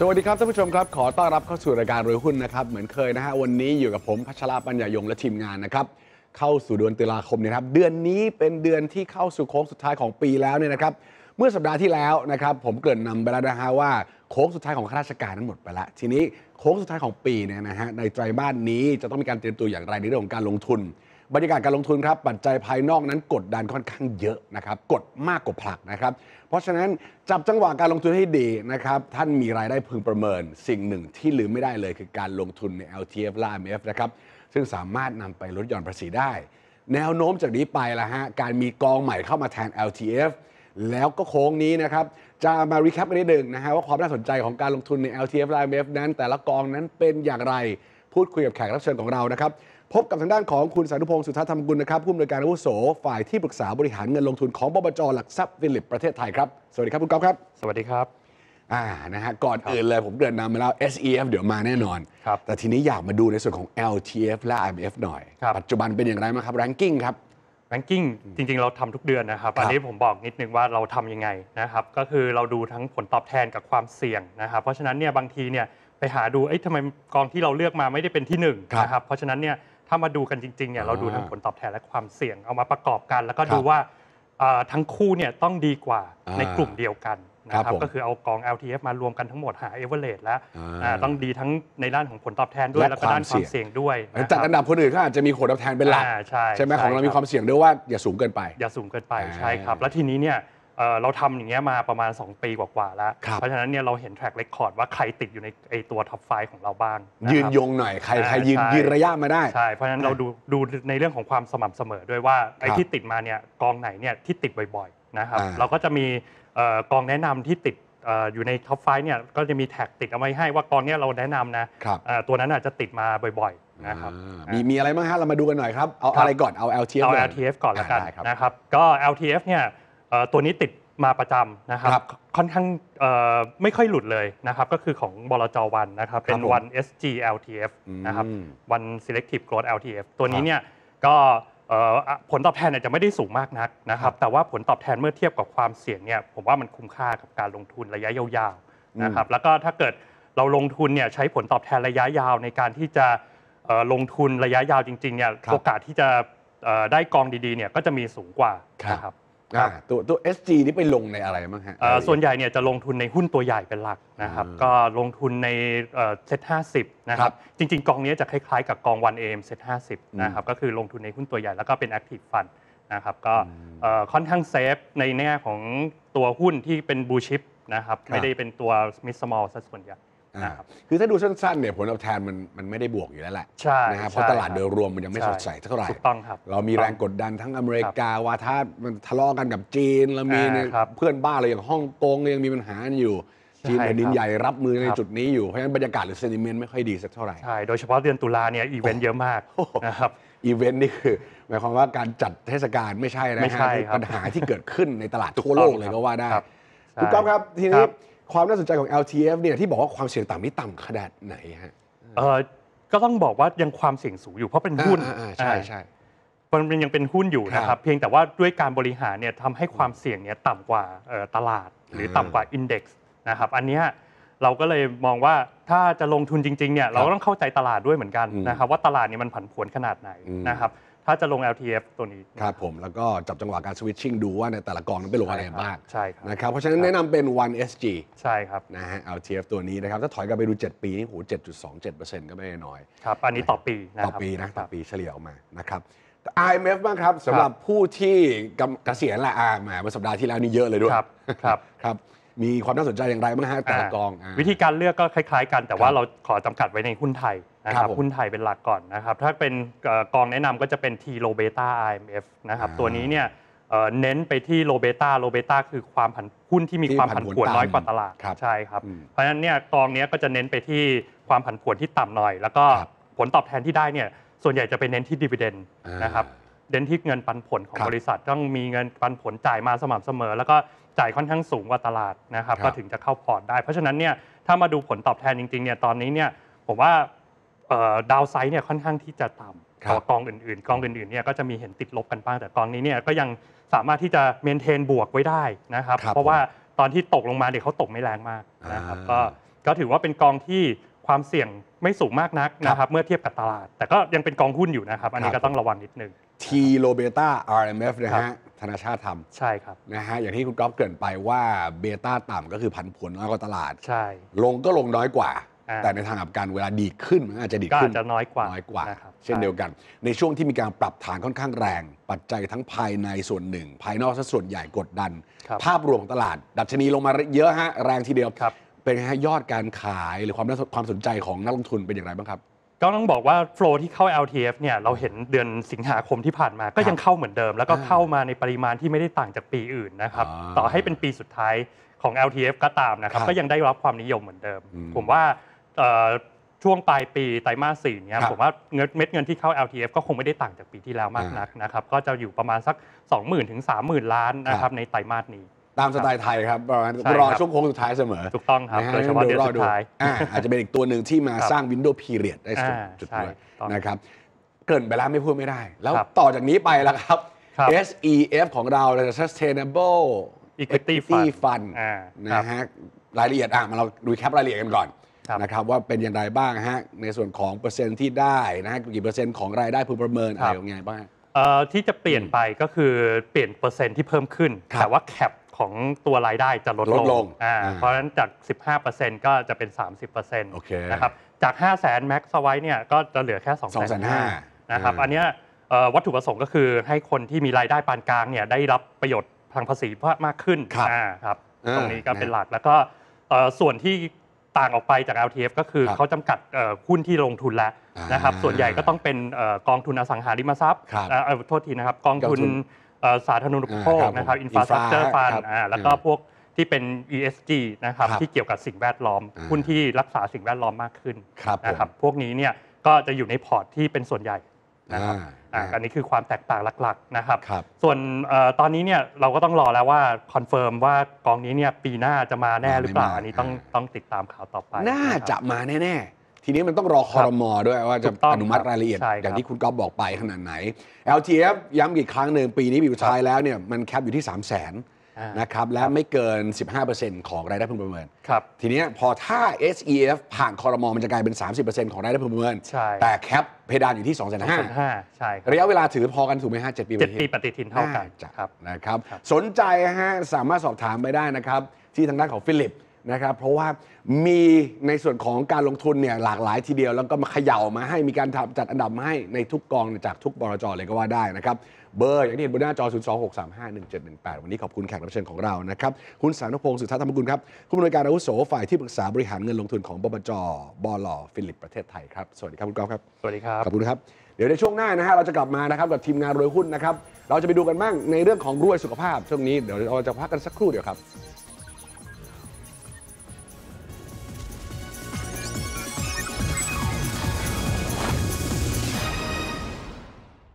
สวัสดีครับท่านผู้ชมครับขอต้อนรับเข้าสู่รายการรวยหุ้นนะครับเหมือนเคยนะฮะวันนี้อยู่กับผมพัชราปัญญายงและทีมงานนะครับเข้าสู่เดือนตุลาคมนะครับเดือนนี้เป็นเดือนที่เข้าสู่โค้งสุดท้ายของปีแล้วเนี่ยนะครับเมื่อสัปดาห์ที่แล้วนะครับผมเกริ่นนำไปแล้วนะฮะว่าโค้งสุดท้ายของข้าราชการทั้งหมดไปละทีนี้โค้งสุดท้ายของปีเนี่ยนะฮะในไตรมาสนี้จะต้องมีการเตรียมตัวอย่างไรในเรื่องของการลงทุนบรรยากาศการลงทุนครับปัจจัยภายนอกนั้นกดดันค่อนข้างเยอะนะครับกดมากกว่าผลักนะครับเพราะฉะนั้นจับจังหวะการลงทุนให้ดีนะครับท่านมีรายได้พึงประเมินสิ่งหนึ่งที่ลืมไม่ได้เลยคือการลงทุนใน LTF และ IMF นะครับซึ่งสามารถนำไปลดหย่อนภาษีได้ แนวโน้มจากนี้ไปละฮะการมีกองใหม่เข้ามาแทน LTF แล้วก็โค้งนี้นะครับจะมารีแคปกันนิดหนึ่งนะฮะว่าความน่าสนใจของการลงทุนใน LTF และ IMF นั้นแต่ละกองนั้นเป็นอย่างไรพูดคุยกับแขกรับเชิญของเรานะครับ พบกับทางด้านของคุณสานุพงศ์สุทธธรรมกุลนะครับผู้อำนวยการอาวุโสฝ่ายที่ปรึกษาบริหารเงินลงทุนของบบจหลักทรัพย์ฟิลิปประเทศไทยครับ สวัสดีครับ คุณก๊อฟครับ สวัสดีครับ อ่านะฮะก่อนอื่นเลย ผมเกริ่นนำมาแล้ว SEF เดี๋ยวมาแน่นอนครับแต่ทีนี้อยากมาดูในส่วนของ LTF และ IMF หน่อยครับปัจจุบันเป็นอย่างไรบ้างครับแรงกิ้งครับแบงกิ้งจริงๆเราทำทุกเดือนนะครับอันนี้ผมบอกนิดนึงว่าเราทำยังไงนะครับก็คือเราดูทั้งผลตอบแทนกับความเสี่ยงนะครับเพราะฉะนั้นเนี่ยบางทีเนี่ยไปหาดูเอ้ยทำไมกองที่เราเลือกมาไม่ได้เป็นที่หนึ่งนะครับเพราะฉะนั้นเนี่ยถ้ามาดูกันจริงๆเนี่ยเราดูทั้งผลตอบแทนและความเสี่ยงเอามาประกอบกัน แล้วก็ดูว่าทั้งคู่เนี่ยต้องดีกว่าในกลุ่มเดียวกันนะครับก็คือเอากอง LTF มารวมกันทั้งหมดหา a v e r a g e แล้วต้องดีทั้งในด้านของผลตอบแทนด้วยและ้วก็ด้านความเสี่ยงด้วยจัดอันดับคนอื่นก็อาจจะมีผลตอบแทนเป็นหลักใช่ไหมของเรามีความเสี่ยงด้วยว่าอย่าสูงเกินไป อย่าสูงเกินไปใช่ครับและทีนี้เนี่ยเราทำอย่างเงี้ยมาประมาณ 2 ปีกว่าๆแล้ว เพราะฉะนั้นเนี่ยเราเห็นแทร็กเรคคอร์ดว่าใครติดอยู่ในไอตัวท็อปไฟของเราบ้างยืนยงหน่อย ใครใครยืนยืนระยะมาได้ใช่เพราะฉะนั้นเราดูดูในเรื่องของความสม่ำเสมอด้วยว่าไอที่ติดมาเนี่ยกองไหนเนี่ยที่ติดบ่อยๆนะครับเราก็จะมีกองแนะนำที่ติดอยู่ในท็อปไฟเนี่ยก็จะมีแท็กติดเอาไว้ให้ว่ากองเนี้ยเราแนะนำนะตัวนั้นอาจจะติดมาบ่อยๆนะครับมีมีอะไรบ้างฮะเรามาดูกันหน่อยครับเอาอะไรก่อนเอา LTF เอา LTF ก่อนแล้วกันนะครับก็ LTF เนี่ยตัวนี้ติดมาประจำนะครับ ค่อนข้างไม่ค่อยหลุดเลยนะครับ ก็คือของบลจวันนะครับ เป็นวัน SG LTF นะครับ วัน selective growth LTF ตัวนี้เนี่ยก็ผลตอบแทนอาจจะไม่ได้สูงมากนักนะครับ แต่ว่าผลตอบแทนเมื่อเทียบกับความเสี่ยงเนี่ยผมว่ามันคุ้มค่ากับการลงทุนระยะยาวๆนะครับ แล้วก็ถ้าเกิดเราลงทุนเนี่ยใช้ผลตอบแทนระยะยาว ในการที่จะลงทุนระยะยาวจริงๆเนี่ย โอกาสที่จะได้กองดีๆเนี่ยก็จะมีสูงกว่านะครับครับตัวตัว SG นี่ไปลงในอะไรบ้างฮะ ส่วนใหญ่เนี่ยจะลงทุนในหุ้นตัวใหญ่เป็นหลักนะครับ ก็ลงทุนในเซ็ตห้าสิบนะครับ จริง ๆกองนี้จะคล้ายๆกับกองวันเอ็มเซ็ตห้าสิบนะครับ ก็คือลงทุนในหุ้นตัวใหญ่แล้วก็เป็นแอคทีฟฟันนะครับ ก็ค่อนข้างเซฟในแง่ของตัวหุ้นที่เป็นบูชิปนะครับ ไม่ได้เป็นตัวมิสมอลซะส่วนใหญ่คือถ้าดูสั้นๆเนี่ยผลตอบแทนมันมันไม่ได้บวกอยู่แล้วแหละใช่นะครับเพราะตลาดโดยรวมมันยังไม่สดใสเท่าไหร่ถูกต้องครับเรามีแรงกดดันทั้งอเมริกาวาทามันทะเลาะกันกับจีนเรามีเพื่อนบ้านเราอย่างฮ่องกงยังมีปัญหาอยู่ จีนแผ่นดินใหญ่รับมือในจุดนี้อยู่ เพราะฉะนั้นบรรยากาศหรือเซนิเมนต์ไม่ค่อยดีสักเท่าไหร่ใช่โดยเฉพาะเดือนตุลาเนี่ยอีเวนต์เยอะมากนะครับอีเวนต์นี่คือหมายความว่าการจัดเทศกาลไม่ใช่นะครับปัญหาที่เกิดขึ้นในตลาดทั่วโลกเลยก็ว่าได้คุณก๊อฟครับทีนี้ความน่าสนใจของ LTF เนี่ยที่บอกว่าความเสี่ยงต่ำนี่ต่ำขนาดไหนฮะเออก็ต้องบอกว่ายังความเสี่ยงสูงอยู่เพราะเป็นหุ้น่ใช่ใช่มันยังเป็นหุ้นอยู่นะครับ เพียงแต่ว่าด้วยการบริหารเนี่ยทำให้ความเสี่ยงเนี่ยต่ำกว่าตลาดหรือต่ำกว่าอินเด็กซ์นะครับ อันนี้เราก็เลยมองว่าถ้าจะลงทุนจริงๆเนี่ยเราต้องเข้าใจตลาดด้วยเหมือนกันนะครับ ว่าตลาดนี่มันผันผวนขนาดไหนนะครับถ้าจะลง LTF ตัวนี้ ครับผม แล้วก็จับจังหวะการสวิตชิ่งดูว่าในแต่ละกองนั้นไปลงอะไรบ้างใช่ครับนะครับ เพราะฉะนั้นแนะนำเป็น one SG ใช่ครับนะฮะ LTF ตัวนี้นะครับ ถ้าถอยกลับไปดู 7 ปีนี่โห7.27%ก็ไม่น้อย ครับ อันนี้ต่อปีนะต่อครับปีนะต่อปีเฉลี่ยออกมานะครับ IMF บ้างครับสำหรับผู้ที่กเกษียณละอ่าแหมเม่สัปดาห์ที่แล้วนี่เยอะเลยด้วยครับครับครับมีความน่าสนใจอย่างไรบ้างฮะแต่ละกองวิธีการเลือกก็คล้าย ๆ กัน แต่ว่าเราขอจำกัดไว้ในหุ้นไทยนะครับหุ้นไทยเป็นหลักก่อนนะครับ ถ้าเป็นกองแนะนำก็จะเป็น T low beta IMF นะครับ ตัวนี้เนี่ยเน้นไปที่โลเบต้าโลเบต้าคือความผันหุ้นที่มีความผันผวนน้อยกว่าตลาด ใช่ครับ เพราะฉะนั้นเนี่ยกองนี้ก็จะเน้นไปที่ความผันผวนที่ต่ำหน่อย แล้วก็ผลตอบแทนที่ได้เนี่ยส่วนใหญ่จะไปเน้นที่ดีเวเดนนะครับ เน้นที่เงินปันผลของบริษัทต้องมีเงินปันผลจ่ายมาสม่ำเสมอแล้วก็จ่ายค่อนข้างสูงกว่าตลาดนะครับก็ถึงจะเข้าพอร์ตได้ เพราะฉะนั้นเนี่ยถ้ามาดูผลตอบแทนจริงๆ เนี่ยตอนนี้เนี่ยผมว่าดาวไซด์เนี่ยค่อนข้างที่จะต่ำต่อกองอื่นๆกองอื่นๆเนี่ยก็จะมีเห็นติดลบกันบ้าง แต่กองนี้เนี่ยก็ยังสามารถที่จะเมนเทนบวกไว้ได้นะครับ เพราะว่าตอนที่ตกลงมาเด็กเขาตกไม่แรงมากนะครับก็ก็ถือว่าเป็นกองที่ความเสี่ยงไม่สูงมากนักนะครับเมื่อเทียบกับตลาด แต่ก็ยังเป็นกองหุ้นอยู่นะครับ อันนี้ก็ต้องระวังนิดนึง T ลเบต้า RMF นะฮะธนาชาติทำใช่ครับนะฮะอย่างที่คุณก๊อฟเกริ่นไปว่าเบต้าต่ำก็คือผันผวนมากกว่าตลาดใช่ ลงก็ลงน้อยกว่าแต่ในทางกับการเวลาดีขึ้นมันอาจจะดีขึ้นจะน้อยกว่าน้อยกว่า เช่นเดียวกัน ในช่วงที่มีการปรับฐานค่อนข้างแรง ปัจจัยทั้งภายในส่วนหนึ่ง ภายนอกซะส่วนใหญ่กดดัน ภาพรวมของตลาด ดัชนีลงมาเยอะฮะแรงทีเดียว เป็นยอดการขายหรือความความสนใจของนักลงทุนเป็นอย่างไรบ้างครับก็ต้องบอกว่าโฟล์ที่เข้า LTF เนี่ยเราเห็นเดือนสิงหาคมที่ผ่านมา ก็ยังเข้าเหมือนเดิม แล้วก็เข้ามาในปริมาณที่ไม่ได้ต่างจากปีอื่นนะครับต่อให้เป็นปีสุดท้ายของ LTF ก็ตามนะครับก็ยังได้รับความนิยมเหมือนเดิม ผมว่าช่วงปลายปีไตรมาสสี่เนี่ยผมว่าเงินเม็ดเงินที่เข้า LTF ก็คงไม่ได้ต่างจากปีที่แล้วมากนักนะครับ ก็จะอยู่ประมาณสัก 20,000ถึง30,000 ล้านนะครับ ในไตรมาสนี้ ตามสไตล์ไทยครับ รอช่วงโค้งสุดท้ายเสมอถูกต้องครับโดยเฉพาะเดือนสุดท้าย อาจจะเป็นอีกตัวหนึ่งที่มาสร้างวินโดว์พีเรียดได้สุดจุดด้วยนะครับ เกินไปแล้วไม่พูดไม่ได้ แล้วต่อจากนี้ไปแล้วครับ SEF ของเราจะ sustainable equity fund นะฮะรายละเอียดอ่ะมาเราดูแคปรายละเอียดกันก่อนนะครับว่าเป็นอย่างไรบ้างฮะในส่วนของเปอร์เซ็นต์ที่ได้นะฮะกี่เปอร์เซ็นต์ของรายได้พึงประเมิน อะไรอย่างไงบ้างที่จะเปลี่ยนไปก็คือเปลี่ยนเปอร์เซ็นต์ที่เพิ่มขึ้น แต่ว่าแคปของตัวรายได้จะลดลงลงเพราะฉะนั้นจาก 15%ก็จะเป็น 30%นะครับจาก 5 0 0 0 0 0กซ์ไว้เนี่ยก็จะเหลือแค่ 2 5 0 0 0นะครับอันนี้วัตถุประสงค์ก็คือให้คนที่มีรายได้ปานกลางเนี่ยได้รับประโยชน์ทางภาษีมากขึ้นครับตรงนี้ก็เป็นหลักแล้วก็ส่วนที่ต่างออกไปจาก LTF ก็คือเขาจำกัดหุ้นที่ลงทุนแล้วนะครับส่วนใหญ่ก็ต้องเป็นกองทุนอสังหาริมทรัพย์ครับโทษทีนะครับ กองทุนสาธารณูปโภคนะครับอินฟราสตรัคเจอร์ฟันแล้วก็พวกที่เป็น ESG นะครับครับที่เกี่ยวกับสิ่งแวดล้อม หุ้นที่รักษาสิ่งแวดล้อมมากขึ้นนะครับพวกนี้เนี่ยก็จะอยู่ในพอร์ตที่เป็นส่วนใหญ่นะครับอันนี้คือความแตกต่างหลักๆนะครับรบส่วนตอนนี้เนี่ยเราก็ต้องรอแล้วว่าคอนเฟิร์มว่ากองนี้เนี่ยปีหน้าจะมาแน่หรือเปล่าอันนี้ต้องต้องติดตามข่าวต่อไป น่าจะมาแน่ๆ ทีนี้มันต้องรอคอรมอด้วยว่าจะอนุมัติรายละเอียด อย่างที่คุณก๊อฟบอกไปขนาดไหน LTF ย้ำอีกครั้งหนึ่งปีนี้ปิวดท้ายแล้วเนี่ยมันแคปอยู่ที่ 3 0 0 0 0 0นะครับ และไม่เกิน 15%ของรายได้พึงประเมิน ครับ ทีนี้พอถ้า SEF ผ่านคอรมอมันจะกลายเป็น 30%ของรายได้พึงประเมินใช่ แต่แคปเพดานอยู่ที่ 2 5 0 0 0ใช่ระยะเวลาถือพอกันถูกไหมฮะ7ปี 7 ปีปฏิทินเท่ากัน ครับนะครับ สนใจฮะสามารถสอบถามไปได้นะครับ ที่ทางด้านของฟิลิปนะครับเพราะว่ามีในส่วนของการลงทุนเนี่ยหลากหลายทีเดียว แล้วก็มาเขย่ามาให้มีการจัดอันดับมาให้ในทุกกองจากทุกบรจเลยก็ว่าได้นะครับ เบอร์ อย่างที่เห็นบนหน้าจอ026351718 วันนี้ขอบคุณแขกรับเชิญของเรานะครับคุณสารพงศ์สุทธธรรมกุลครับผู้บริการอาวุโสฝ่ายที่ปรึกษาบริหารเงินลงทุนของบบจบลฟิลิปประเทศไทยครับสวัสดีครับคุณกอล์ฟครับสวัสดีครับขอบคุณครับเดี๋ยวในช่วงหน้านะฮะเราจะกลับมานะครับกับทีมงานรวยหุ้นนะครับ เราจะไปดูกันบ้างในเรื่องของรวยสุขภาพช่วงนี้เดี๋ยวเราจะพักกันสักครู่เดียวครับ